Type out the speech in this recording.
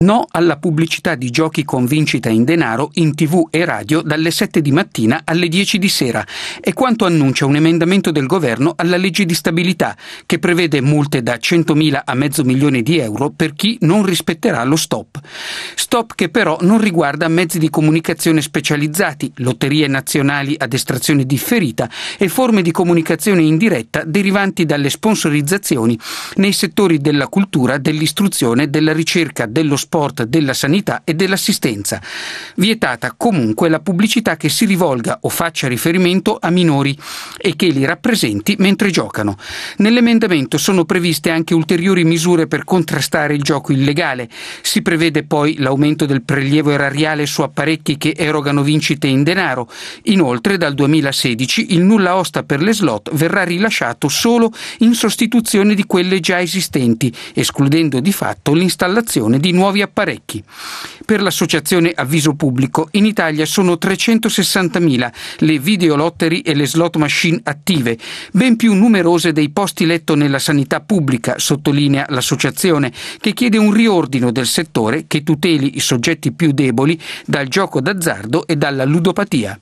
No alla pubblicità di giochi con vincita in denaro in tv e radio dalle 7 di mattina alle 10 di sera. È quanto annuncia un emendamento del governo alla legge di stabilità, che prevede multe da 100.000 a mezzo milione di euro per chi non rispetterà lo stop. Stop che però non riguarda mezzi di comunicazione specializzati, lotterie nazionali ad estrazione differita e forme di comunicazione indiretta derivanti dalle sponsorizzazioni nei settori della cultura, dell'istruzione, della ricerca, dello sport sport, della sanità e dell'assistenza. Vietata comunque la pubblicità che si rivolga o faccia riferimento a minori e che li rappresenti mentre giocano. Nell'emendamento sono previste anche ulteriori misure per contrastare il gioco illegale. Si prevede poi l'aumento del prelievo erariale su apparecchi che erogano vincite in denaro. Inoltre, dal 2016 il nulla osta per le slot verrà rilasciato solo in sostituzione di quelle già esistenti, escludendo di fatto l'installazione di nuovi nuovi apparecchi. Per l'associazione Avviso Pubblico, in Italia sono 360.000 le videolotteri e le slot machine attive, ben più numerose dei posti letto nella sanità pubblica, sottolinea l'associazione, che chiede un riordino del settore che tuteli i soggetti più deboli dal gioco d'azzardo e dalla ludopatia.